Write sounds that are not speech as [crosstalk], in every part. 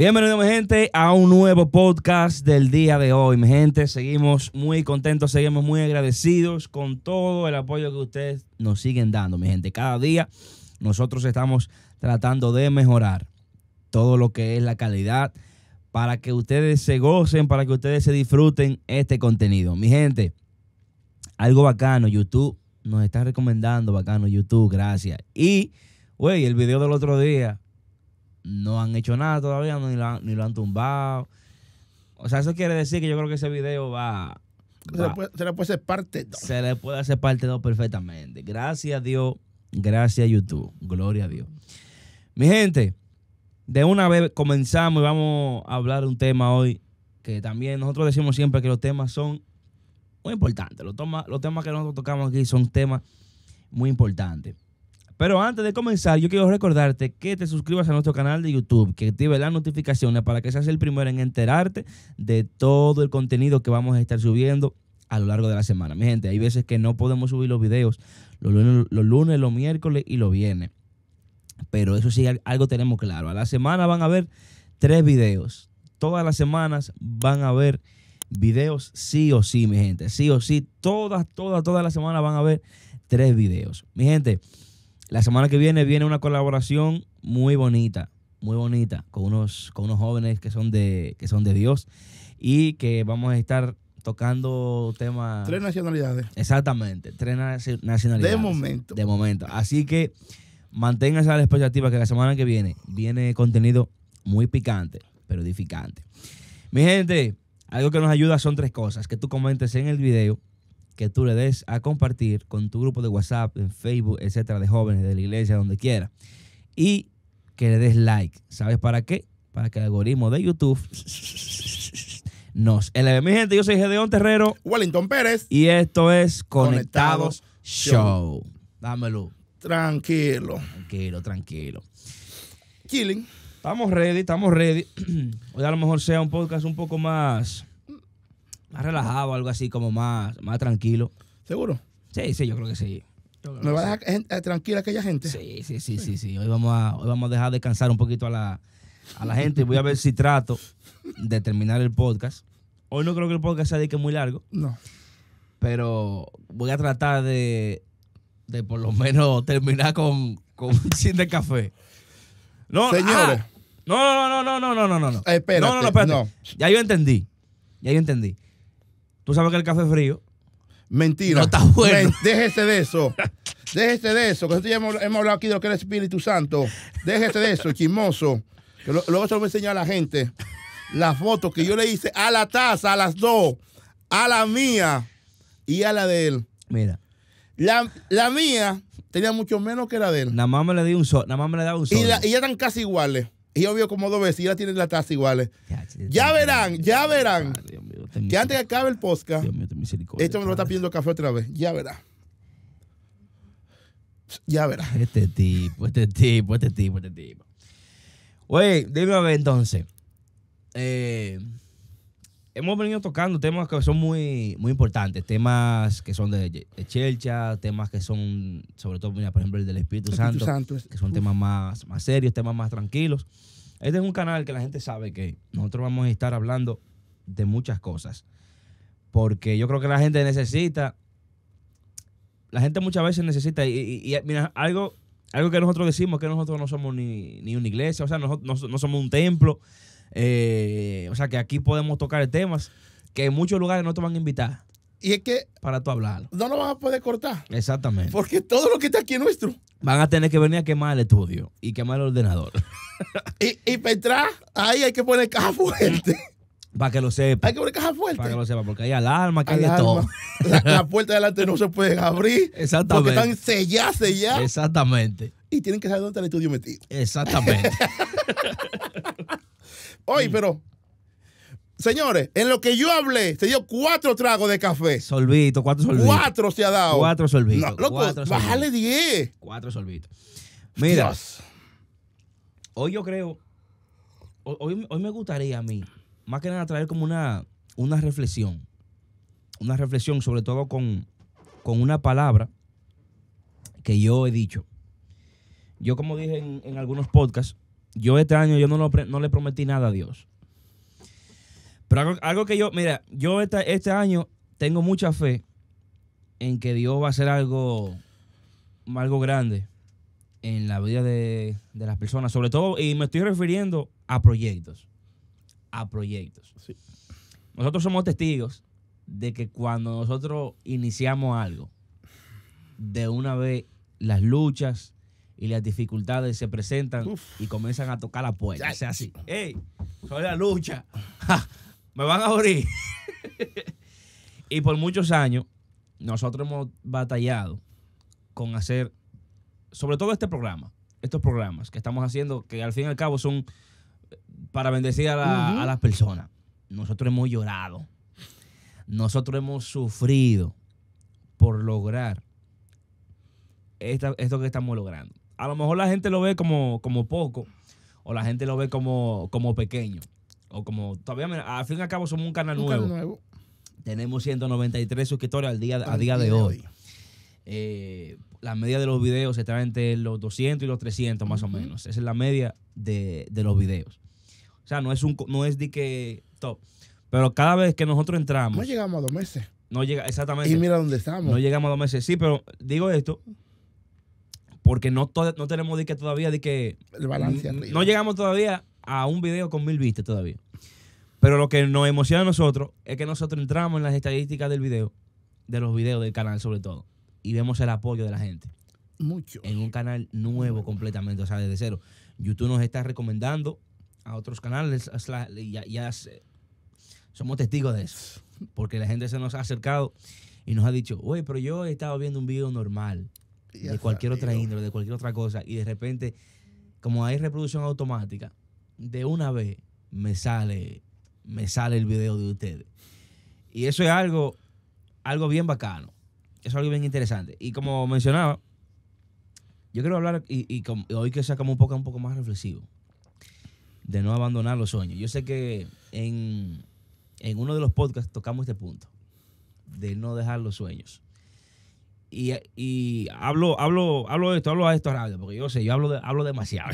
Bienvenido, mi gente, a un nuevo podcast del día de hoy. Mi gente, seguimos muy contentos, seguimos muy agradecidos con todo el apoyo que ustedes nos siguen dando, mi gente. Cada día nosotros estamos tratando de mejorar todo lo que es la calidad para que ustedes se gocen, para que ustedes se disfruten este contenido. Mi gente, algo bacano, YouTube nos está recomendando, bacano, YouTube, gracias. Y, güey, el video del otro día no han hecho nada todavía, ni, lo han, tumbado. O sea, eso quiere decir que yo creo que ese video va... se, le puede, hacer parte Se le puede hacer parte dos perfectamente. Gracias a Dios, gracias a YouTube, gloria a Dios. Mi gente, de una vez comenzamos y vamos a hablar de un tema hoy que también nosotros decimos siempre que los temas son muy importantes. Los, los temas que nosotros tocamos aquí son temas muy importantes. Pero antes de comenzar, yo quiero recordarte que te suscribas a nuestro canal de YouTube, que active las notificaciones para que seas el primero en enterarte de todo el contenido que vamos a estar subiendo a lo largo de la semana. Mi gente, hay veces que no podemos subir los videos los lunes, los, lunes, los miércoles y los viernes. Pero eso sí, algo tenemos claro. A la semana van a haber tres videos. Todas las semanas van a haber videos sí o sí, mi gente. Sí o sí, todas, todas, todas las semanas van a haber tres videos. Mi gente, la semana que viene viene una colaboración muy bonita, muy bonita, con unos, con unos jóvenes que son, de, que son de Dios y que vamos a estar tocando temas... Tres nacionalidades. Exactamente, tres nacionalidades. De momento. De momento. Así que manténganse esa expectativa que la semana que viene viene contenido muy picante, pero edificante. Mi gente, algo que nos ayuda son tres cosas. Que tú comentes en el video, que tú le des a compartir con tu grupo de WhatsApp, en Facebook, etcétera, de jóvenes, de la iglesia, donde quiera. Y que le des like. ¿Sabes para qué? Para que el algoritmo de YouTube nos eleve. Mi gente, yo soy Gedeón Terrero. Wellington Pérez. Y esto es Conectados, Show. Dámelo. Tranquilo. Tranquilo, tranquilo. Killing. Estamos ready, estamos ready. [clears throat] Hoy a lo mejor sea un podcast un poco más más relajado, algo así como más, más tranquilo. ¿Seguro? Sí, sí, yo creo que sí. ¿Me va a dejar tranquila aquella gente? Sí, sí, sí, sí, sí, Hoy vamos a, hoy vamos a dejar descansar un poquito a la, a la gente. Voy a ver si trato de terminar el podcast. Hoy no creo que el podcast sea de que muy largo. No. Pero voy a tratar de, por lo menos terminar con, con un chin de café. No, Señores. no, no, no, no, no, no, no, no. espera no, no, no, Ya yo entendí. Ya yo entendí. Tú sabes que el café frío. Mentira. No está bueno. déjese de eso. Déjese de eso. Que nosotros ya hemos, hablado aquí de lo que es el Espíritu Santo. Déjese de eso, chismoso. luego se lo voy a enseñar a la gente. Las fotos que yo le hice a la taza, a las dos, a la mía y a la de él. Mira. La, mía tenía mucho menos que la de él. Nada más me le di un sol, nada más me le daba un sol. Y, ya están casi iguales. Y yo veo como dos veces y ya tienen la taza iguales. ya verán, ya verán que antes que acabe el podcast, Esto me lo está pidiendo café otra vez. Ya verá. Ya verá. Este tipo, este tipo, este tipo, este tipo. Oye, dime a ver entonces. Eh, hemos venido tocando temas que son muy, muy importantes, temas que son de, de temas que son, sobre todo, por ejemplo, el del Espíritu, Santo, Santo, que son temas más, más serios, temas más tranquilos. Este es un canal que la gente sabe que nosotros vamos a estar hablando de muchas cosas. Porque yo creo que la gente necesita, la gente muchas veces necesita, y, mira, algo, algo que nosotros decimos que nosotros no somos ni, ni una iglesia, o sea, no, no, somos un templo, eh, o sea, que aquí podemos tocar temas que en muchos lugares no te van a invitar. Y es que. Para tú hablar. No lo vas a poder cortar. Exactamente. Porque todo lo que está aquí es nuestro. Van a tener que venir a quemar el estudio y quemar el ordenador. [laughs] y, y para entrar, ahí hay que poner caja [laughs] fuerte. Para que lo sepa. Hay que abrir caja fuerte. Para que lo sepa, porque hay alarma, que hay de todo. Las [laughs] la puertas delante no se pueden abrir. Exactamente. Porque están selladas, selladas. Exactamente. Y tienen que saber dónde está el estudio metido. Exactamente. [laughs] Oye, pero. Señores, en lo que yo hablé, se dio cuatro tragos de café. Solvito, cuatro solvitos. Cuatro se ha dado. Cuatro solvitos. loco, bájale diez. Cuatro solvitos. Mira. Hoy yo creo. Hoy, hoy me gustaría a mí más que nada traer como una, una reflexión, una reflexión sobre todo con, una palabra que yo he dicho. Yo como dije en, algunos podcasts, yo este año yo no, no, le prometí nada a Dios. Pero algo, que yo, mira, yo este, este año tengo mucha fe en que Dios va a hacer algo, algo grande en la vida de, las personas. Sobre todo, y me estoy refiriendo a proyectos a proyectos. Nosotros somos testigos de que cuando nosotros iniciamos algo, de una vez las luchas y las dificultades se presentan y comienzan a tocar la puerta. O sea, así, soy la lucha, [laughs] me van a abrir. [laughs] y por muchos años nosotros hemos batallado con hacer, sobre todo este programa, estos programas que estamos haciendo, que al fin y al cabo son para bendecir a, las personas. Nosotros hemos llorado. Nosotros hemos sufrido por lograr esto que estamos logrando. A lo mejor la gente lo ve como, como poco, o la gente lo ve como, pequeño, o como todavía, al fin y al cabo, somos un canal, nuevo. Tenemos 193 suscriptores al día, a día, de hoy. Eh, la media de los videos está entre los 200 y los 300 más o menos. Esa es la media de, de los videos. O sea, no es, un, no es de que top. Pero cada vez que nosotros entramos. No llegamos a dos meses. No llega, exactamente. Y mira dónde estamos. No llegamos a dos meses. Sí, pero digo esto porque no, no tenemos de que todavía de que. El balance No llegamos todavía a un video con mil vistas todavía. Pero lo que nos emociona a nosotros es que nosotros entramos en las estadísticas del video, de los videos del canal sobre todo, y vemos el apoyo de la gente. Mucho. En un canal nuevo completamente, o sea, desde cero. YouTube nos está recomendando a otros canales, ya, ya somos testigos de eso, porque la gente se nos ha acercado y nos ha dicho, oye, pero yo he estado viendo un video normal, de cualquier otra índole, de cualquier otra cosa, y de repente, como hay reproducción automática, de una vez me sale, me sale el video de ustedes. Y eso es algo, algo bien bacano, es algo bien interesante. Y como mencionaba, yo quiero hablar, y, hoy que sea como un poco, un poco más reflexivo, de no abandonar los sueños. Yo sé que en, uno de los podcasts tocamos este punto, de no dejar los sueños. Y, hablo, hablo, hablo de esto, hablo a esto a porque yo sé, yo hablo, hablo demasiado.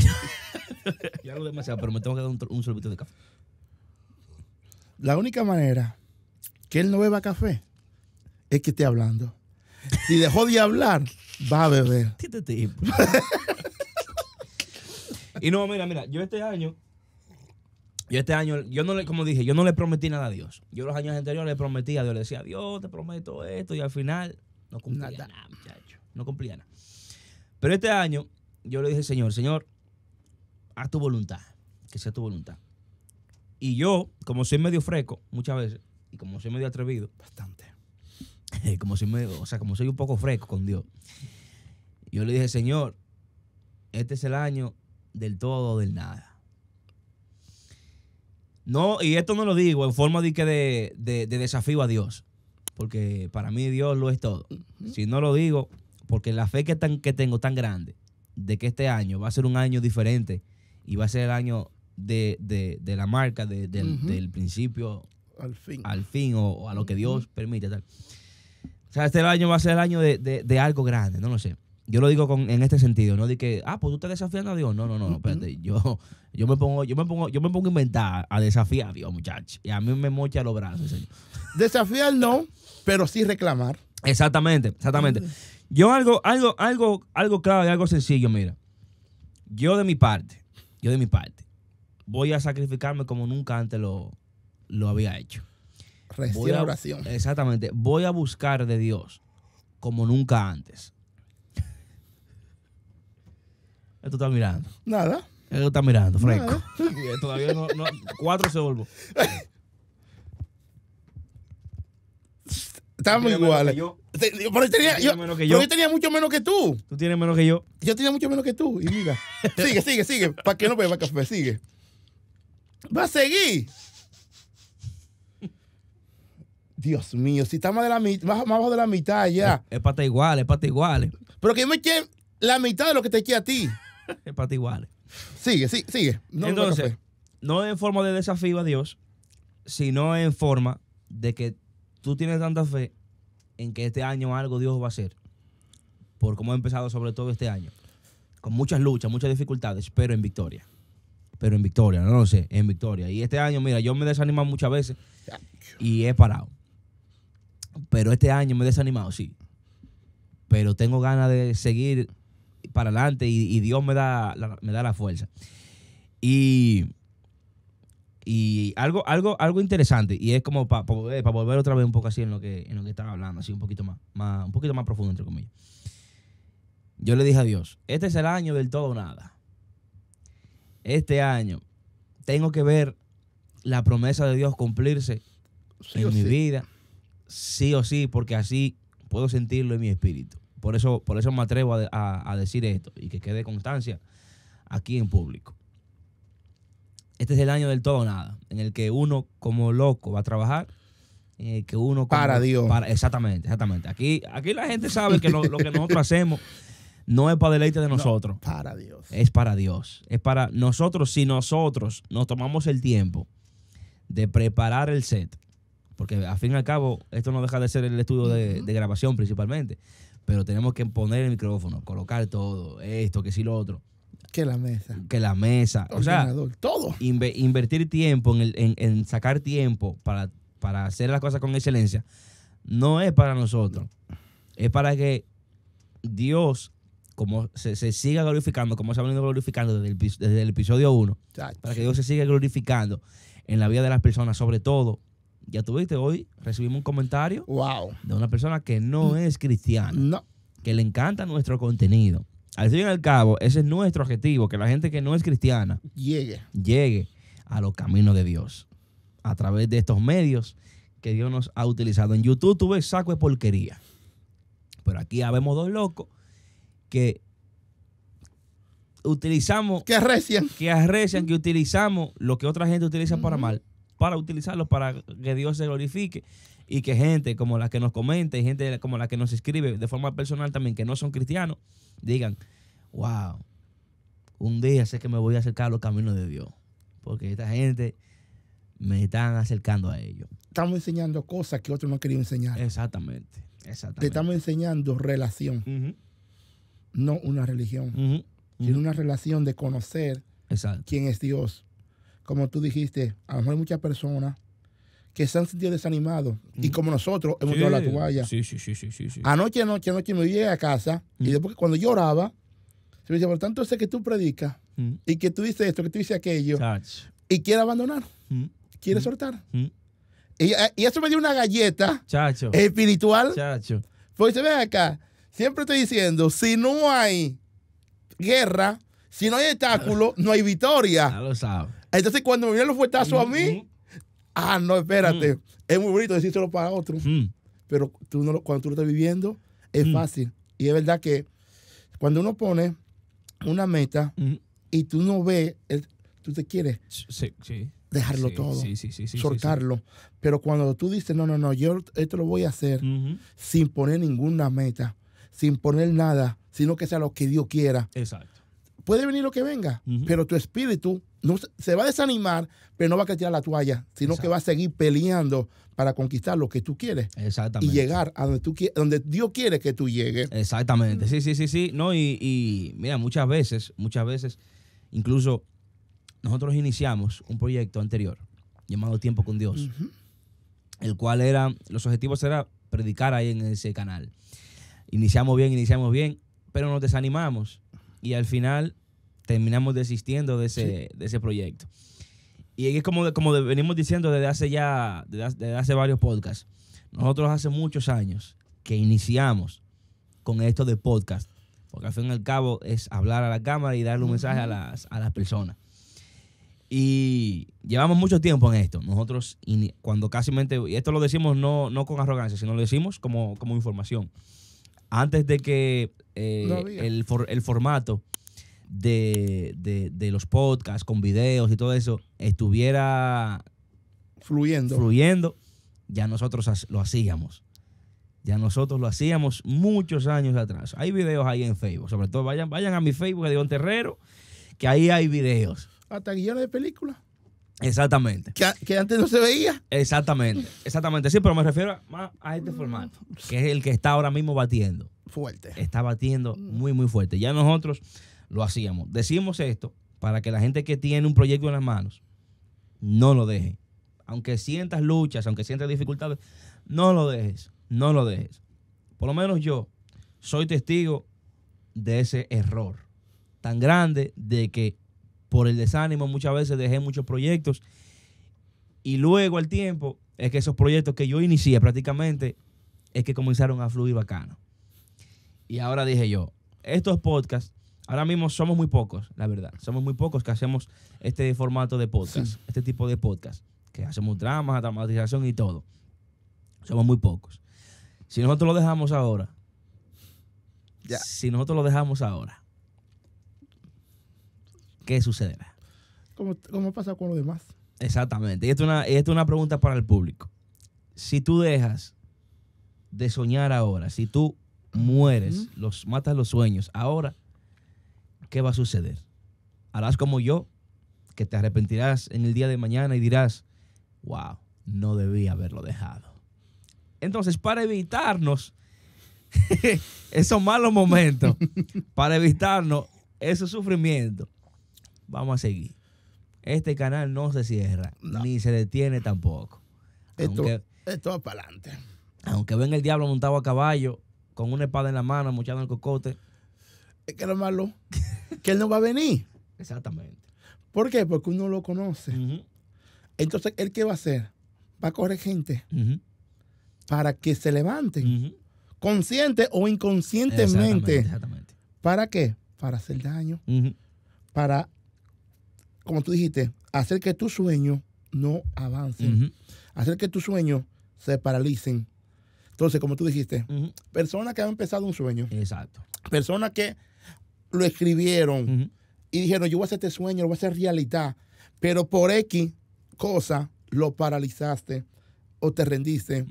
[laughs] yo hablo demasiado, pero me tengo que dar un, un de café. La única manera que él no beba café es que esté hablando. Si dejó de hablar, va a beber. [laughs] [laughs] y no, mira, mira, yo este año yo este año, yo no le, como dije, yo no le prometí nada a Dios. Yo los años anteriores le prometí a Dios, le decía, Dios, te prometo esto, y al final no cumplía nada, No cumplía nada. Pero este año yo le dije, Señor, Señor, haz tu voluntad, que sea tu voluntad. Y yo, como soy medio fresco muchas veces, y como soy medio atrevido, bastante, [laughs] como soy o sea, como soy un poco fresco con Dios, yo le dije, Señor, este es el año del todo o del nada. No, y esto no lo digo en forma de, que de, desafío a Dios, porque para mí Dios lo es todo. Si no lo digo, porque la fe que, tengo tan grande de que este año va a ser un año diferente y va a ser el año de, la marca, del, principio al fin, o, a lo que Dios permite. Tal. O sea, este año va a ser el año de, algo grande, no lo sé yo lo digo en este sentido, no de que, ah, pues tú estás desafiando a Dios. No, no, no, espérate. Yo, yo me pongo, yo me pongo, yo me pongo a inventar, a desafiar a Dios, muchachos. Y a mí me mocha los brazos, señor. Desafiar no, pero sí reclamar. Exactamente, exactamente. Yo algo, algo, algo, algo claro y algo sencillo, mira. Yo de mi parte, yo de mi parte, voy a sacrificarme como nunca antes lo, lo había hecho. Restauración. oración exactamente. Voy a buscar de Dios como nunca antes. ¿Qué tú estás mirando? Nada. ¿Qué tú estás mirando, Franco. Eh, todavía no, no, Cuatro se volvó. Estamos iguales. Yo. tenía, yo, yo. yo tenía mucho menos que tú. Tú tienes menos que yo. Yo tenía mucho menos que tú. Y mira. sigue, sigue, sigue. ¿Para qué no beba [laughs] café? Sigue. Va a seguir. Dios mío, si está más, de la, mitad más bajo de la mitad ya. Es, para estar igual, es para estar igual. Pero que yo me eche la mitad de lo que te eché a ti es para ti igual. Sigue, sigue, sigue. No Entonces, no en forma de desafío a Dios, sino en forma de que tú tienes tanta fe en que este año algo Dios va a hacer. Por cómo ha empezado, sobre todo este año. Con muchas luchas, muchas dificultades, pero en victoria. Pero en victoria, no lo sé, en victoria. Y este año, mira, yo me he desanimado muchas veces y he parado. Pero este año me he desanimado, sí. Pero tengo ganas de seguir para adelante y, Dios me da, la, me da la fuerza. Y, algo, algo, algo interesante, y es como para volver, otra vez un poco así en lo que, en lo que estaba hablando, así un poquito más, un poquito más profundo, entre comillas. Yo le dije a Dios, este es el año del todo nada. Este año tengo que ver la promesa de Dios cumplirse en mi vida, sí o sí, porque así puedo sentirlo en mi espíritu. Por eso, por eso me atrevo a, decir esto y que quede constancia aquí en público. Este es el año del todo nada, en el que uno como loco va a trabajar en que uno... para Dios. exactamente, exactamente. Aquí, aquí la gente sabe que lo, que nosotros hacemos no es para deleite de nosotros. para Dios. Es para Dios. Es para nosotros, si nosotros nos tomamos el tiempo de preparar el set, porque al fin y al cabo esto no deja de ser el estudio de grabación principalmente, pero tenemos que poner el micrófono, colocar todo, esto, que sí, lo otro. Que la mesa. Que la mesa. O sea, todo. invertir tiempo en, sacar tiempo para, para hacer las cosas con excelencia no es para nosotros. Es para que Dios, como se, se siga glorificando, como se ha venido glorificando desde el, desde el episodio 1, para que Dios se siga glorificando en la vida de las personas, sobre todo ya tuviste hoy, recibimos un comentario wow. de una persona que no mm. es cristiana, no. que le encanta nuestro contenido. Al fin y al cabo, ese es nuestro objetivo, que la gente que no es cristiana llegue, llegue a los caminos de Dios a través de estos medios que Dios nos ha utilizado. En YouTube tuve saco de porquería, pero aquí habemos dos locos que utilizamos... Que arrecian. Que arrecian, que utilizamos lo que otra gente utiliza para mal para utilizarlos para que Dios se glorifique y que gente como la que nos comenta y gente como la que nos escribe de forma personal también que no son cristianos digan, wow, un día sé que me voy a acercar a los caminos de Dios, porque esta gente me están acercando a ellos. Estamos enseñando cosas que otros no querían enseñar. Exactamente, exactamente. Te estamos enseñando relación, no una religión, sino una relación de conocer quién es Dios como tú dijiste, a lo mejor hay muchas personas que se han sentido desanimados y como nosotros hemos sí. la toalla. Sí, sí, sí, Anoche, anoche, anoche me llegué a casa y después cuando lloraba, se me decía, por tanto sé que tú predicas y que tú dices esto, que tú dices aquello y quiere abandonar, quiere soltar. Eh, y, eso me dio una galleta espiritual. Chacho. Pues se ve acá, siempre estoy diciendo, si no hay guerra, si no hay obstáculo, no hay victoria. Ya lo sabes. Entonces, cuando me vienen los fuetazos a mí, ah, no, espérate. Mm. Es muy bonito decírselo para otro. Mm. Pero tú cuando tú lo estás viviendo, es mm. fácil. Y es verdad que cuando uno pone una meta y tú no ves, tú te quieres dejarlo todo, soltarlo. Pero cuando tú dices, no, no, no, yo esto lo voy a hacer sin poner ninguna meta, sin poner nada, sino que sea lo que Dios quiera. Exacto. Puede venir lo que venga, pero tu espíritu se va a desanimar, pero no va a tirar la toalla, sino que va a seguir peleando para conquistar lo que tú quieres. Exactamente. Y llegar a donde, tú, donde Dios quiere que tú llegues. Exactamente. Sí, sí, sí, sí. No, y, mira, muchas veces, muchas veces, incluso nosotros iniciamos un proyecto anterior llamado Tiempo con Dios, el cual era, los objetivos era predicar ahí en ese canal. Iniciamos bien, iniciamos bien, pero nos desanimamos. Y al final terminamos desistiendo de ese, de ese proyecto. Y es como, como venimos diciendo desde hace ya, desde hace varios podcasts, nosotros hace muchos años que iniciamos con esto de podcast, porque al fin y al cabo es hablar a la cámara y darle un mensaje a las, a las personas. Y llevamos mucho tiempo en esto. Nosotros, cuando casi, mente, y esto lo decimos no, no con arrogancia, sino lo decimos como, información. Antes de que eh, el, el formato de, los podcasts con videos y todo eso estuviera fluyendo. fluyendo, ya nosotros lo hacíamos. Ya nosotros lo hacíamos muchos años atrás. Hay videos ahí en Facebook. Sobre todo vayan, vayan a mi Facebook de Don Terrero, que ahí hay videos. Hasta guiones de películas. Exactamente. Que, que, antes no se veía. Exactamente, exactamente. Sí, pero me refiero más a este formato, que es el que está ahora mismo batiendo. Fuerte. Está batiendo muy, muy fuerte. Ya nosotros lo hacíamos. Decimos esto para que la gente que tiene un proyecto en las manos no lo deje. Aunque sientas luchas, aunque sientas dificultades, no lo dejes, no lo dejes. Por lo menos yo soy testigo de ese error tan grande de que por el desánimo muchas veces dejé muchos proyectos y luego al tiempo es que esos proyectos que yo inicié prácticamente es que comenzaron a fluir bacano. Y ahora dije yo, estos podcasts Ahora mismo somos muy pocos, la verdad. Somos muy pocos que hacemos este formato de podcast, este tipo de podcast, que hacemos dramas, dramatización y todo. Somos muy pocos. Si nosotros lo dejamos ahora, si nosotros lo dejamos ahora, ¿qué sucederá? ¿Cómo pasa con los demás. Exactamente. Y esto es, una, pregunta para el público. Si tú dejas de soñar ahora, si tú mueres, los matas los sueños ahora, ¿qué va a suceder? Harás como yo, que te arrepentirás en el día de mañana y dirás, wow, no debí haberlo dejado. Entonces, para evitarnos [laughs] esos malos momentos, para evitarnos ese sufrimiento, vamos a seguir. Este canal no se cierra, ni se detiene tampoco. Esto, va para adelante. Aunque venga el diablo montado a caballo, con una espada en la mano, muchando el cocote, es que lo malo, que él no va a venir. Exactamente. ¿Por qué? Porque uno lo conoce. Entonces, ¿él qué va a hacer? Va a correr gente para que se levanten, consciente o inconscientemente. Exactamente, ¿Para qué? Para hacer daño, para, como tú dijiste, hacer que tus sueños no avancen, hacer que tus sueños se paralicen. Entonces, como tú dijiste, personas que han empezado un sueño. Exacto. Personas que lo escribieron y dijeron, yo voy a hacer este sueño, lo voy a hacer realidad, pero por X cosa lo paralizaste o te rendiste.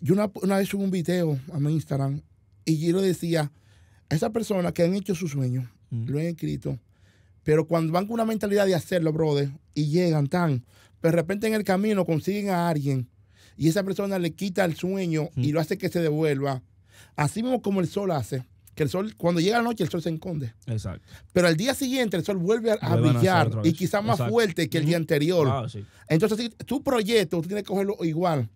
Yo una, vez subí un video a mi Instagram y yo le decía, a esas personas que han hecho su sueño, lo han escrito, pero cuando van con una mentalidad de hacerlo, brother, y llegan tan, pero de repente en el camino consiguen a alguien y esa persona le quita el sueño y lo hace que se devuelva, así mismo como el sol hace el sol, cuando llega la noche, el sol se esconde. Exacto. Pero al día siguiente, el sol vuelve a, brillar y quizás más fuerte que el día anterior. Ah, Entonces, tu proyecto, tú tienes que cogerlo igual.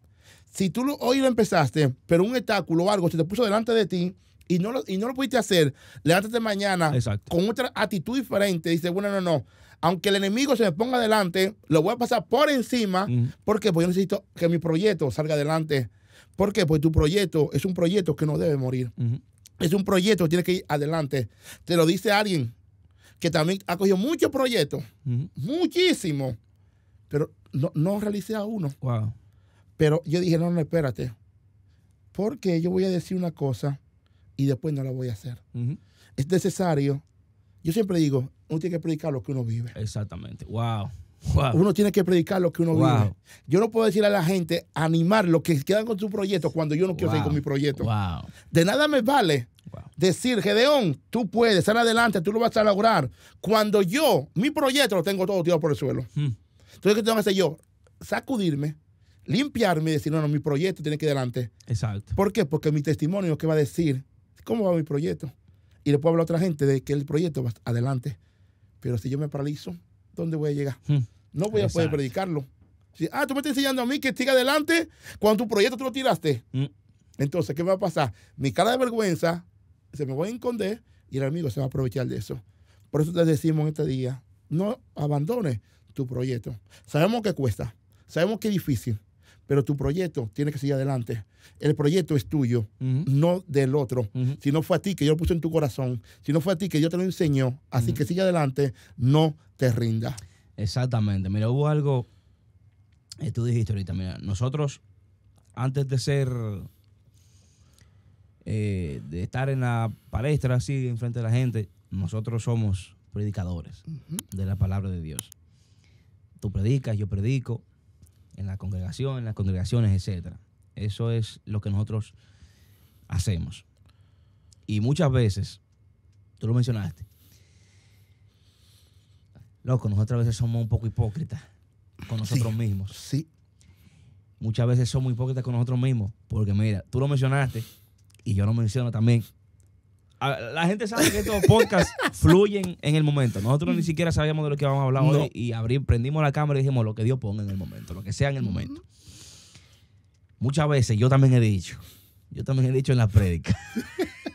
Si tú hoy lo empezaste, pero un obstáculo o algo se te puso delante de ti, y no lo, y no lo pudiste hacer, levántate mañana con otra actitud diferente. Dice, bueno, no, no. Aunque el enemigo se me ponga delante, lo voy a pasar por encima porque pues, yo necesito que mi proyecto salga adelante. ¿Por qué? Porque tu proyecto es un proyecto que no debe morir es un proyecto que tiene que ir adelante. Te lo dice alguien que también ha cogido muchos proyectos, muchísimo muchísimos, pero no, no realicé a uno. Wow. Pero yo dije, no, no, espérate, porque yo voy a decir una cosa y después no la voy a hacer. Es necesario, yo siempre digo, uno tiene que predicar lo que uno vive. Exactamente, wow. Uno tiene que predicar lo que uno vive. Yo no puedo decir a la gente animar lo que quedan con su proyecto cuando yo no quiero seguir con mi proyecto. De nada me vale decir, Gedeón, tú puedes, estar adelante, tú lo vas a lograr. Cuando yo, mi proyecto lo tengo todo tirado por el suelo. Hmm. Entonces, ¿qué tengo que hacer yo? Sacudirme, limpiarme y decir, no, no, mi proyecto tiene que ir adelante. Exacto. ¿Por qué? Porque mi testimonio es que va a decir, ¿cómo va mi proyecto? Y le puedo hablar a otra gente de que el proyecto va adelante. Pero si yo me paralizo, ¿dónde voy a llegar? Hmm no voy a poder predicarlo. Si, ah, tú me estás enseñando a mí que siga adelante cuando tu proyecto tú lo tiraste. Mm. Entonces, ¿qué va a pasar? Mi cara de vergüenza se me va a esconder y el amigo se va a aprovechar de eso. Por eso te decimos en este día, no abandones tu proyecto. Sabemos que cuesta, sabemos que es difícil, pero tu proyecto tiene que seguir adelante. El proyecto es tuyo, no del otro. Si no fue a ti que yo lo puse en tu corazón, si no fue a ti que yo te lo enseñó, así que sigue adelante, no te rindas. Exactamente. Mira, hubo algo tú dijiste ahorita. Mira, nosotros, antes de ser. Eh, de estar en la palestra así, enfrente de la gente, nosotros somos predicadores de la palabra de Dios. Tú predicas, yo predico, en la congregación, en las congregaciones, etc. Eso es lo que nosotros hacemos. Y muchas veces, tú lo mencionaste, loco, nosotros a veces somos un poco hipócritas con nosotros mismos. Sí. Muchas veces somos hipócritas con nosotros mismos, porque mira, tú lo mencionaste y yo lo menciono también. La gente sabe que estos [laughs] podcasts fluyen en el momento. Nosotros ni siquiera sabíamos de lo que íbamos a hablar hoy y prendimos la cámara y dijimos lo que Dios ponga en el momento, lo que sea en el momento. Muchas veces yo también he dicho, yo también he dicho en la prédica.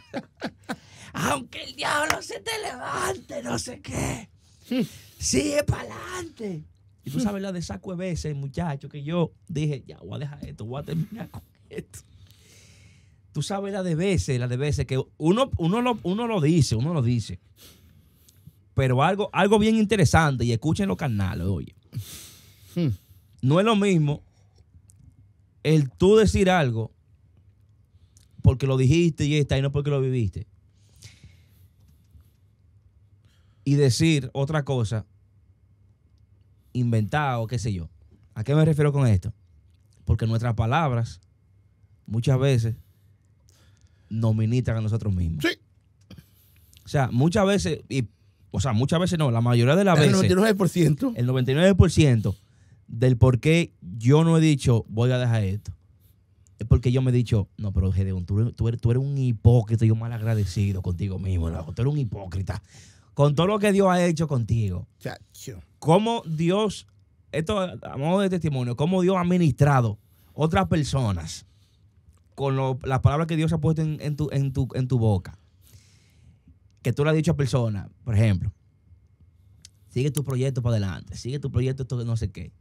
[laughs] Aunque el diablo se te levante, no sé qué. Hmm sigue para adelante. Y tú sabes la de saco de veces, muchacho, que yo dije, ya voy a dejar esto, voy a terminar con esto. Tú sabes la de veces, la de veces que uno, uno, lo, uno lo dice, uno lo dice. Pero algo, algo bien interesante, y escuchen los canales, oye. Hmm. No es lo mismo el tú decir algo porque lo dijiste y está, y no porque lo viviste. Y decir otra cosa inventado, qué sé yo. ¿A qué me refiero con esto? Porque nuestras palabras muchas veces nos ministran a nosotros mismos. Sí. O sea, muchas veces, y, o sea, muchas veces no, la mayoría de las veces. El 99%. El 99% del por qué yo no he dicho voy a dejar esto. Es porque yo me he dicho, no, pero Gedeón, tú, eres, tú eres un hipócrita, yo mal agradecido contigo mismo, ¿no? tú eres un hipócrita con todo lo que Dios ha hecho contigo. Como Cómo Dios, esto a modo de testimonio, cómo Dios ha ministrado otras personas con lo, las palabras que Dios ha puesto en, tu, en, en tu boca. Que tú le has dicho a personas, por ejemplo, sigue tu proyecto para adelante, sigue tu proyecto, esto no sé qué.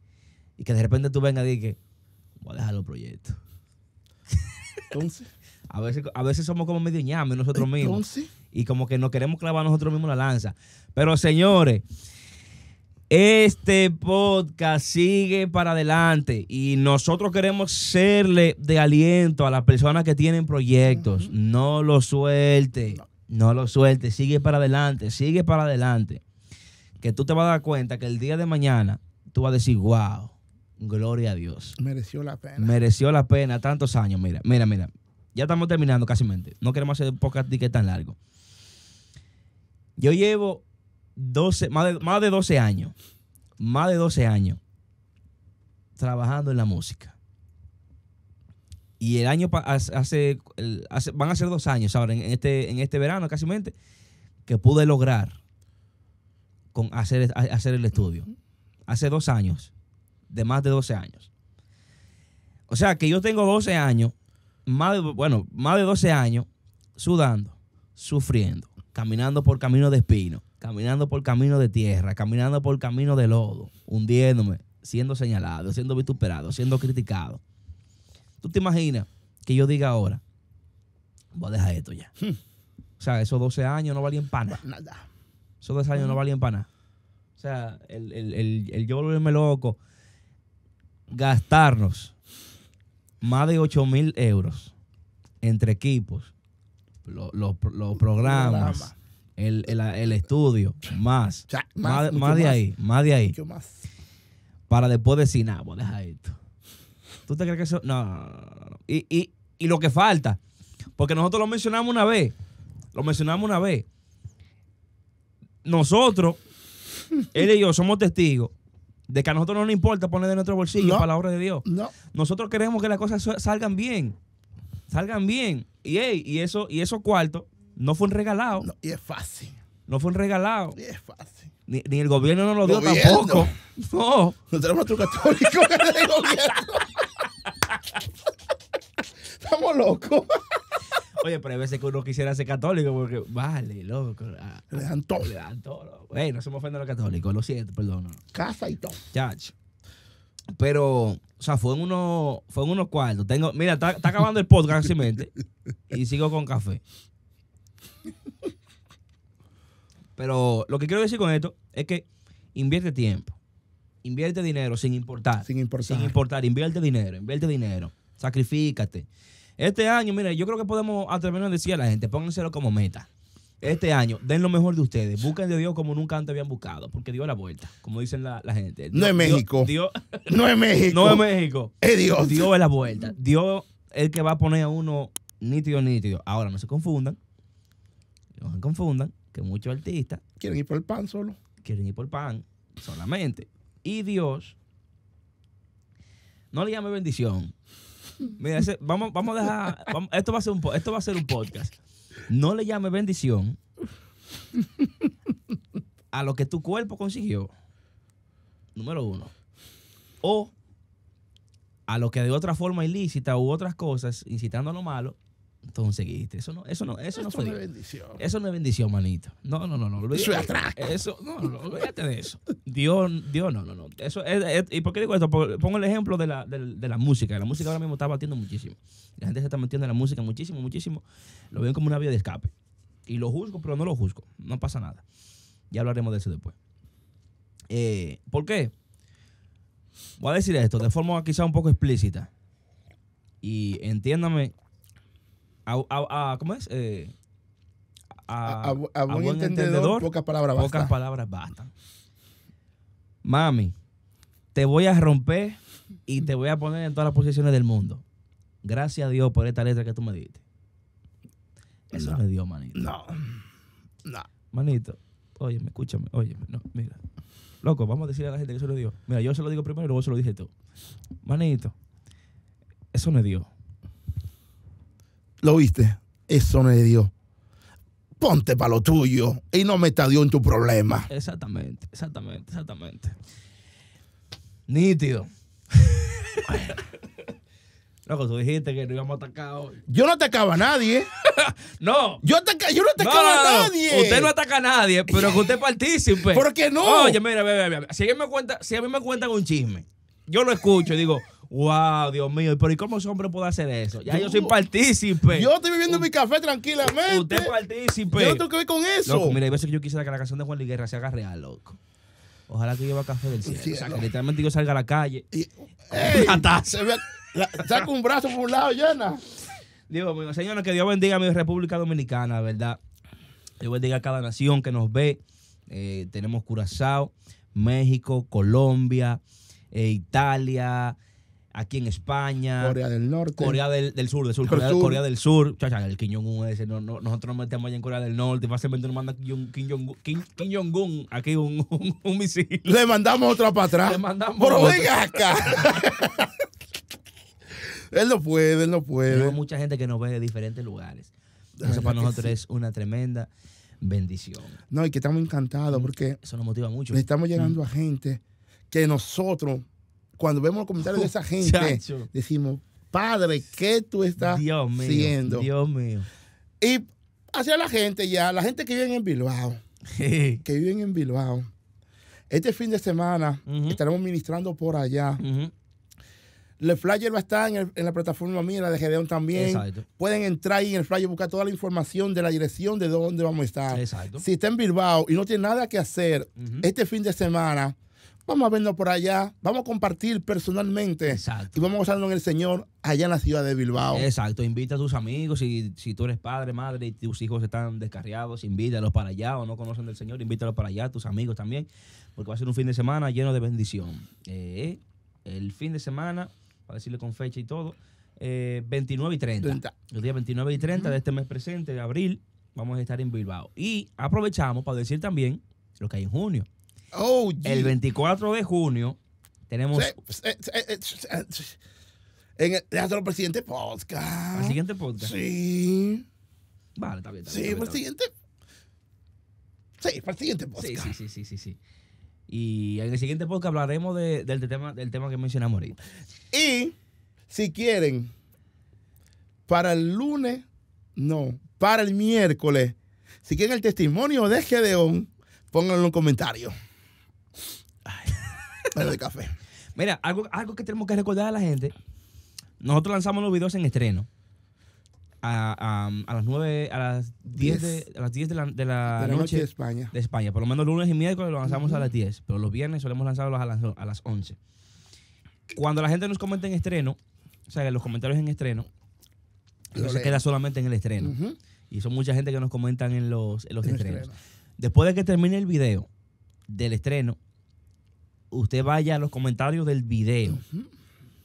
Y que de repente tú vengas y digas, voy a dejar los proyectos. Entonces. [laughs] a, veces, a veces somos como medio ñame nosotros mismos. Entonces y como que no queremos clavar nosotros mismos la lanza. Pero señores, este podcast sigue para adelante y nosotros queremos serle de aliento a las personas que tienen proyectos. No lo suelte, no. lo suelte, sigue para adelante, sigue para adelante. Que tú te vas a dar cuenta que el día de mañana tú vas a decir, wow, gloria a Dios. Mereció la pena. Mereció la pena tantos años, mira, mira, mira. Ya estamos terminando casi. No queremos hacer podcast que tan largo. Yo llevo 12, más, de, 12 años, más de 12 años trabajando en la música. Y el año hace, van a ser dos años ahora, en este, en este verano casi mente, que pude lograr con hacer, hacer el estudio. Hace dos años, de más de 12 años. O sea que yo tengo 12 años, más bueno, más de 12 años sudando, sufriendo, caminando por camino de espino, caminando por camino de tierra, caminando por camino de lodo, hundiéndome, siendo señalado, siendo vituperado, siendo criticado. ¿Tú te imaginas que yo diga ahora, voy a dejar esto ya? Hmm. O sea, esos 12 años no valían para Nada. Esos 12 años no valían para nada. O sea, el, yo volverme loco, gastarnos más de 8 mil euros entre equipos los, programas, El, estudio, más. más, de ahí, más de ahí. Para después decir, voy deja esto. ¿Tú te crees que eso.? No, Y, lo que falta, porque nosotros lo mencionamos una vez, lo mencionamos una vez. Nosotros, él y yo somos testigos de que a nosotros no nos importa poner de nuestro bolsillo la palabra de Dios. Nosotros queremos que las cosas salgan bien salgan bien. Y, y eso y esos cuartos no fueron regalados. No, y es fácil. No fue un regalado. Y es fácil. Ni, el gobierno no lo dio tampoco. [laughs] No. No tenemos otro católico que el gobierno. [laughs] Estamos locos. Oye, pero hay veces que uno quisiera ser católico porque, vale, loco. Ah, le dan todo. Le dan todo. Ey, no se me ofende a los católicos, lo siento, perdón. Casa y todo. Chacho. Pero o sea, fue en unos, fue en unos cuartos. Tengo, mira, está, acabando el podcast y sigo con café. Pero lo que quiero decir con esto es que invierte tiempo, invierte dinero sin importar. Sin importar. Sin importar, invierte dinero, invierte dinero, sacrifícate. Este año, mira, yo creo que podemos atrevernos a decir a la gente, pónganselo como meta este año, den lo mejor de ustedes. Busquen de Dios como nunca antes habían buscado, porque Dios es la vuelta, como dicen la, gente. no es México. Dios, no es México. No es México. Es Dios. Dios es la vuelta. Dios es el que va a poner a uno nítido, nítido. Ahora, no se confundan. No se confundan, que muchos artistas. Quieren ir por el pan solo. Quieren ir por el pan solamente. Y Dios. No le llame bendición. Mira, vamos, vamos a dejar. esto, va a ser un, esto va a ser un podcast. No le llame bendición a lo que tu cuerpo consiguió. Número uno. O a lo que de otra forma ilícita u otras cosas, incitando a lo malo, entonces, Eso no, eso eso, no es bendición. Eso no es bendición, manito. No, no, no, no. eso es eh, Eso, no, no, no. olvídate de eso. Dios, Dios, no, no, no. Eso ¿Y por qué digo esto? pongo el ejemplo de la, música. La música ahora mismo está batiendo muchísimo. La gente se está metiendo en la música muchísimo, muchísimo. Lo ven como una vía de escape. Y lo juzgo, pero no lo juzgo. No pasa nada. Ya hablaremos de eso después. Eh, ¿Por qué? Voy a decir esto de forma quizá un poco explícita. Y entiéndame a, ¿cómo es? Eh, a, buen, entendedor, pocas palabras bastan. Pocas palabras Mami, te voy a romper y te voy a poner en todas las posiciones del mundo. Gracias a Dios por esta letra que tú me diste. Eso me dio, manito. No. Manito, óyeme, escúchame, óyeme. No, mira. Loco, vamos a decirle a la gente que eso lo dio. Mira, yo se lo digo primero y luego se lo dije tú. Manito, eso me dio ¿Lo viste? Eso no es Dios. Ponte para lo tuyo y no meta a Dios en tu problema. Exactamente, exactamente, exactamente. Nítido. [laughs] Loco, tú dijiste que no íbamos a atacar hoy. Yo no atacaba a nadie. [laughs] no. Yo, yo no atacaba a nadie. Usted no ataca a nadie, pero que usted partícipe. [laughs] ¿Por qué no? Oye, mira, mira, mira. Si, si a mí me cuentan un chisme, yo lo escucho y digo, wow, Dios mío, pero ¿y cómo ese hombre puede hacer eso? Ya yo, soy partícipe. Yo estoy viviendo mi café tranquilamente. Usted partícipe. Yo tengo que ver con eso. Loco, mira, hay veces que yo quise que la canción de Juan Liguerra se haga real, loco. Ojalá que lleva café del cielo. O sea, que literalmente yo salga a la calle. Y, ey, se saca un brazo por un lado llena. Digo, señores, que Dios bendiga a mi República Dominicana, ¿verdad? Dios bendiga a cada nación que nos ve. Eh, tenemos Curazao, México, Colombia, eh, Italia, aquí en España. Corea del Norte. Corea del, del Sur, del sur, Corea, del Sur. Chacha, el Kim Jong-un ese. No, no, nosotros nos metemos allá en Corea del Norte. Fácilmente nos manda Kim Jong-un Kim, aquí [laughs] un, un, misil. Le mandamos otra para atrás. Le mandamos Pero otra. venga acá. [laughs] él no puede, él no puede. Hay mucha gente que nos ve de diferentes lugares. Eso para nosotros es una tremenda bendición. No, y que estamos encantados porque... Eso nos motiva mucho. Le estamos llegando a gente que nosotros cuando vemos los comentarios de esa [laughs] gente, decimos, Padre, ¿qué tú estás haciendo? Dios mío. Y hacia la gente ya, la gente que vive en Bilbao, [laughs] que viven en Bilbao. Este fin de semana estaremos ministrando por allá. El flyer va a estar en, la plataforma mía, la de Gedeón también. Pueden entrar ahí en el flyer, buscar toda la información de la dirección de dónde vamos a estar. Si está en Bilbao y no tiene nada que hacer este fin de semana, vamos a vernos por allá, vamos a compartir personalmente Exacto. y vamos a gozarnos en el Señor allá en la ciudad de Bilbao. Exacto, invita a tus amigos, si, si tú eres padre, madre y tus hijos están descarriados, invítalos para allá o no conocen del Señor, invítalos para allá, tus amigos también, porque va a ser un fin de semana lleno de bendición. Eh, el fin de semana, para decirle con fecha y todo, 29 eh, y 30, El día 29 y 30 de este mes presente, de abril, vamos a estar en Bilbao. Y aprovechamos para decir también lo que hay en junio. Oh, el 24 de junio tenemos. en el Teatro Presidente Podcast. ¿El siguiente podcast? Sí. Vale, está bien. el siguiente. Sí, el siguiente podcast. Sí, sí, sí, sí, Y en el siguiente podcast hablaremos del, tema, del tema que mencionamos ahorita. Y si quieren, para el lunes, no, para el miércoles, si quieren el testimonio de Gedeón, pónganlo en los comentarios. Mira, algo, algo que tenemos que recordar a la gente. Nosotros lanzamos los videos en estreno. A, las 9, a las 10, de, las 10 de la, de la, noche, de España. De España. Por lo menos lunes y miércoles los lanzamos a las 10. Pero los viernes solemos lanzarlos a las, 11. Cuando la gente nos comenta en estreno, o sea, en los comentarios en estreno, no se queda solamente en el estreno. Y son mucha gente que nos comentan en los, los estrenos. Después de que termine el video del estreno, usted vaya a los comentarios del video.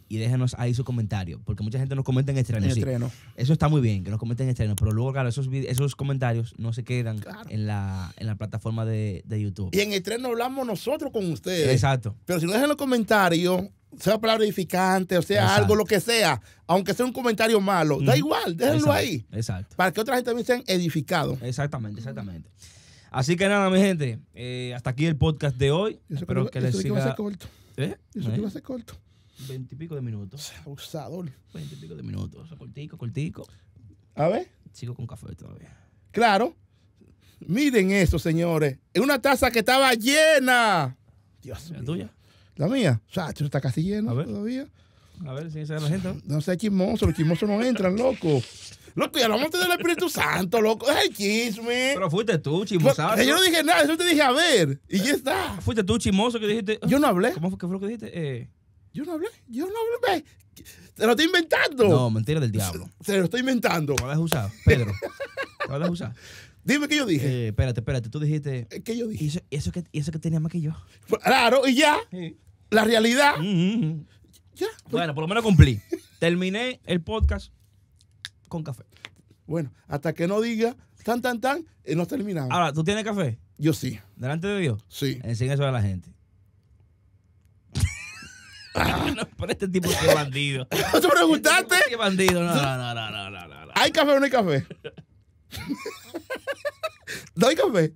Y déjenos ahí su comentario, porque mucha gente nos comenta en estreno. En Eso está muy bien, que nos comenten en estreno, pero luego, esos, comentarios no se quedan en, la, plataforma de, YouTube. Y en estreno hablamos nosotros con ustedes. Exacto. Pero si no dejan los comentarios, sea palabra edificante, o sea algo, lo que sea, aunque sea un comentario malo, da igual, déjenlo ahí. Exacto. Para que otra gente también sean edificado Exactamente, exactamente. Así que nada, mi gente, eh, hasta aquí el podcast de hoy. Eso Espero que, que les siga. Que va a ser corto. ¿Eh? Eso ¿Eh? que va a ser corto. Veintipico de minutos. Abusador. Veintipico de minutos. Cortico, cortico. A ver. Sigo con café todavía. Claro. Miren eso, señores. Es una taza que estaba llena. Dios ¿La tuya? La mía. O sea, esto está casi lleno todavía. A ver si se la gente. No, sé chismoso, los chismosos no entran, loco. Loco, ya hablamos del Espíritu Santo, loco. Ay, chisme. Pero fuiste tú, chismoso Yo no dije nada, yo te dije a ver. Y ya está. Fuiste tú, chismoso, que dijiste. Yo no hablé. ¿Cómo fue que fue lo que dijiste? Eh. Yo no hablé, yo no hablé. Te lo estoy inventando. No, mentira del diablo. Te lo estoy inventando. ¿cuál lo has usado, Pedro. Te [laughs] lo has usado. Dime qué yo dije. Eh, espérate, espérate, tú dijiste. Eh, ¿Qué yo dije? Eso, eso, que, eso que tenía más que yo. Pues, claro, y ya. La realidad. Mm, mm, mm. Ya. Pues. Bueno, por lo menos cumplí. Terminé el podcast con café. Bueno, hasta que no diga tan, tan, tan, eh, no terminamos. Ahora, ¿tú tienes café? Yo sí. ¿Delante de Dios? Sí. Enseña eso a la gente. [laughs] no, pero este tipo es [laughs] este bandido. ¿No te preguntaste? ¿Qué bandido? no, no, no, no, ¿Hay café o no hay café? [laughs] ¿No hay café?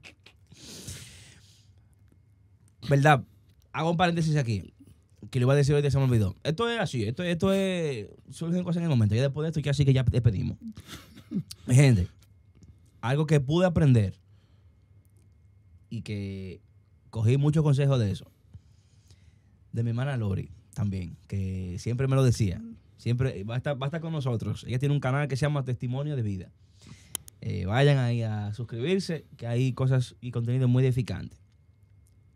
¿Verdad? Hago un paréntesis aquí que le iba a decir hoy de se me olvidó. Esto es así, esto, esto es. Surgen cosas en el momento. Ya después de esto, ya así que ya despedimos. Gente, algo que pude aprender y que cogí muchos consejos de eso. De mi hermana Lori también, que siempre me lo decía. Siempre va a estar, con nosotros. Ella tiene un canal que se llama Testimonio de Vida. Eh, vayan ahí a suscribirse, que hay cosas y contenido muy edificante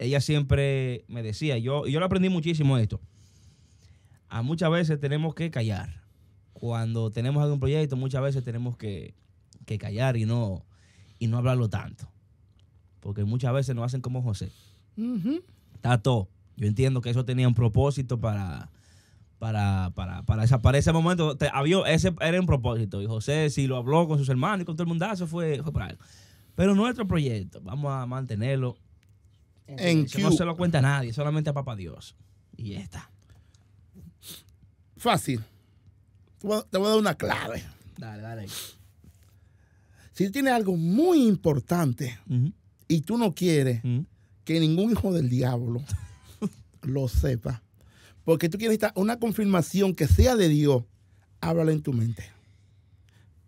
ella siempre me decía, yo, yo lo aprendí muchísimo esto. A muchas veces tenemos que callar. Cuando tenemos algún proyecto, muchas veces tenemos que, callar y no, y no hablarlo tanto. Porque muchas veces nos hacen como José. tanto Tato, yo entiendo que eso tenía un propósito para, para, ese momento. había, ese era un propósito. Y José, si lo habló con sus hermanos y con todo el mundazo, ah, fue, fue para él. Pero nuestro proyecto, vamos a mantenerlo en No se lo cuenta a nadie, solamente a papá Dios. Y ya está. Fácil. Te voy a dar una clave. Dale, dale. Si tienes algo muy importante y tú no quieres que ningún hijo del diablo [laughs] lo sepa, porque tú quieres una confirmación que sea de Dios, háblalo en tu mente.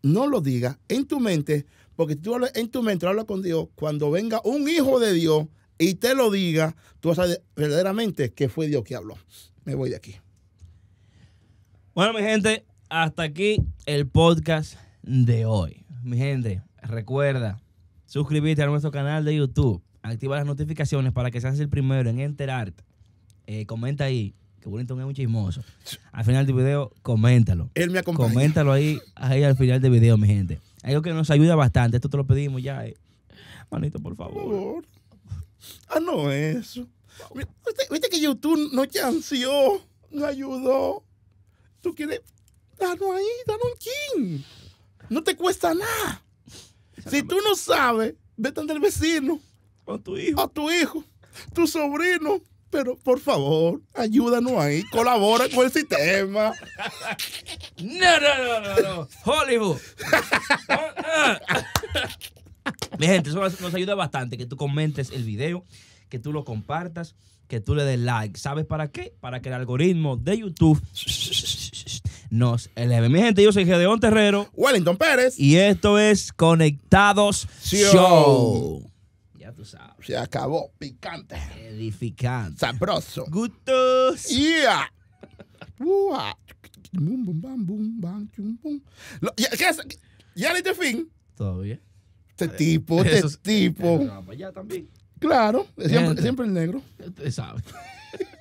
No lo digas en tu mente, porque tú en tu mente, habla con Dios. Cuando venga un hijo de Dios y te lo diga, tú vas a verdaderamente que fue Dios que habló. Me voy de aquí. Bueno, mi gente, hasta aquí el podcast de hoy. Mi gente, recuerda suscribirte a nuestro canal de YouTube, activa las notificaciones para que seas el primero en enterarte. Eh, comenta ahí, que Wellington es un chismoso. Al final del video, coméntalo. Él me acompaña. Coméntalo ahí, ahí al final del video, mi gente. Algo que nos ayuda bastante, esto te lo pedimos ya. Eh. Manito, Por favor. Ah, no, eso. ¿Viste, que YouTube no chanceó, no ayudó. Tú quieres, danos ahí, danos un chin. No te cuesta nada. Si tú no sabes, vete ante el vecino. Con tu hijo. A tu hijo, tu sobrino. Pero por favor, ayúdanos ahí, colabora con el sistema. [laughs] No, no, no, no, no. Hollywood. [laughs] Mi gente, eso nos ayuda bastante que tú comentes el video, que tú lo compartas, que tú le des like. ¿Sabes para qué? Para que el algoritmo de YouTube nos eleve. Mi gente, yo soy Gedeón Terrero. Wellington Pérez. Y esto es Conectados Show. Oh. Ya tú sabes. Se acabó. Picante. Edificante. Sabroso. Gustos. Yeah. ya, ya, ya, Todo fin. bien este tipo, [laughs] este tipo. Allá también. Claro, siempre, el negro. Sabe. [laughs]